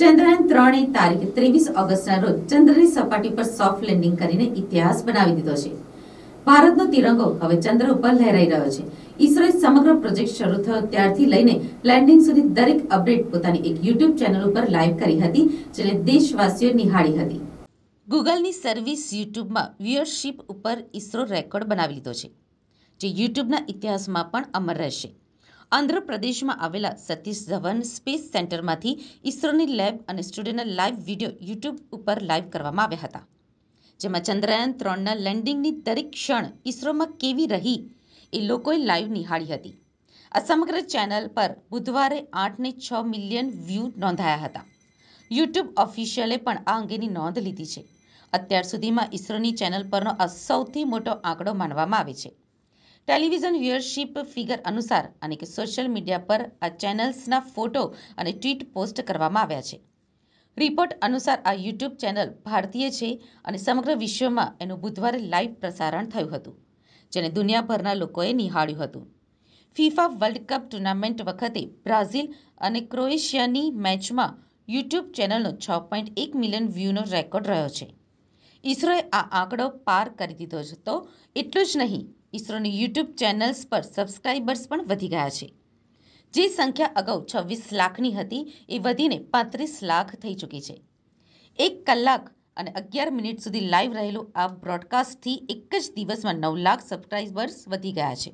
ચંદ્રયાન ત્રણે તારીખ ત્રેવીસ ઓગસ્ટના રોજ ચંદ્રની સપાટી પર સોફ્ટ લેન્ડિંગ કરીને ઇતિહાસ બનાવી દીધો છે ભારતનો તિરંગો હવે ચંદ્ર ઉપર લહેરાઈ રહ્યો છે ઈસરોએ સમગ્ર પ્રોજેક્ટ શરૂ થયો ત્યારથી લઈને લેન્ડિંગ સુધી દરેક અપડેટ પોતાની એક યુટ્યુબ ચેનલ ઉપર લાઈવ કરી હતી જેને દેશવાસીઓ નિહાળી હતી ગૂગલની સર્વિસ યુટ્યુબમાં વ્યુઅરશિપ ઉપર ઈસરો રેકોર્ડ બનાવી લીધો છે જે યુટ્યુબના ઇતિહાસમાં પણ અમર રહેશે આંધ્રપ્રદેશમાં આવેલા સતીશ ધવન સ્પેસ સેન્ટરમાંથી ઇસરોની લેબ અને સ્ટુડન્ટના લાઇવ વિડીયો યુટ્યુબ ઉપર લાઇવ કરવામાં આવ્યા હતા જેમાં ચંદ્રયાન ત્રણના લેન્ડિંગની દરેક ક્ષણ ઇસરોમાં કેવી રહી એ લોકોએ લાઇવ નિહાળી હતી આ સમગ્ર ચેનલ પર બુધવારે આઠને છ મિલિયન વ્યૂ નોંધાયા હતા યુટ્યુબ ઓફિશિયલે પણ આ અંગેની નોંધ લીધી છે અત્યાર સુધીમાં ઇસરોની ચેનલ પરનો આ સૌથી મોટો આંકડો માનવામાં આવે છે ટેલિવિઝન વ્યુઅરશિપ ફિગર અનુસાર અને કે સોશિયલ મીડિયા પર આ ચેનલ્સના ફોટો અને ટ્વીટ પોસ્ટ કરવામાં આવ્યા છે રિપોર્ટ અનુસાર આ યુટ્યુબ ચેનલ ભારતીય છે અને સમગ્ર વિશ્વમાં એનું બુધવારે લાઈવ પ્રસારણ થયું હતું જેને દુનિયાભરના લોકોએ નિહાળ્યું હતું ફિફા વર્લ્ડ કપ ટુર્નામેન્ટ વખતે બ્રાઝિલ અને ક્રોએશિયાની મેચમાં યુટ્યુબ ચેનલનો છ પોઈન્ટ એક મિલિયન વ્યૂનો રેકોર્ડ રહ્યો છે ઈસરોએ આ આંકડો પાર કરી દીધો હતો એટલું જ નહીં ઈસરોની યુટ્યુબ ચેનલ્સ પર સબસ્ક્રાઇબર્સ પણ વધી ગયા છે જે સંખ્યા અગાઉ છવ્વીસ લાખની હતી એ વધીને પાંત્રીસ લાખ થઈ ચૂકી છે એક કલાક અને અગિયાર મિનિટ સુધી લાઈવ રહેલું આ બ્રોડકાસ્ટથી એક જ દિવસમાં નવ લાખ સબસ્ક્રાઇબર્સ વધી ગયા છે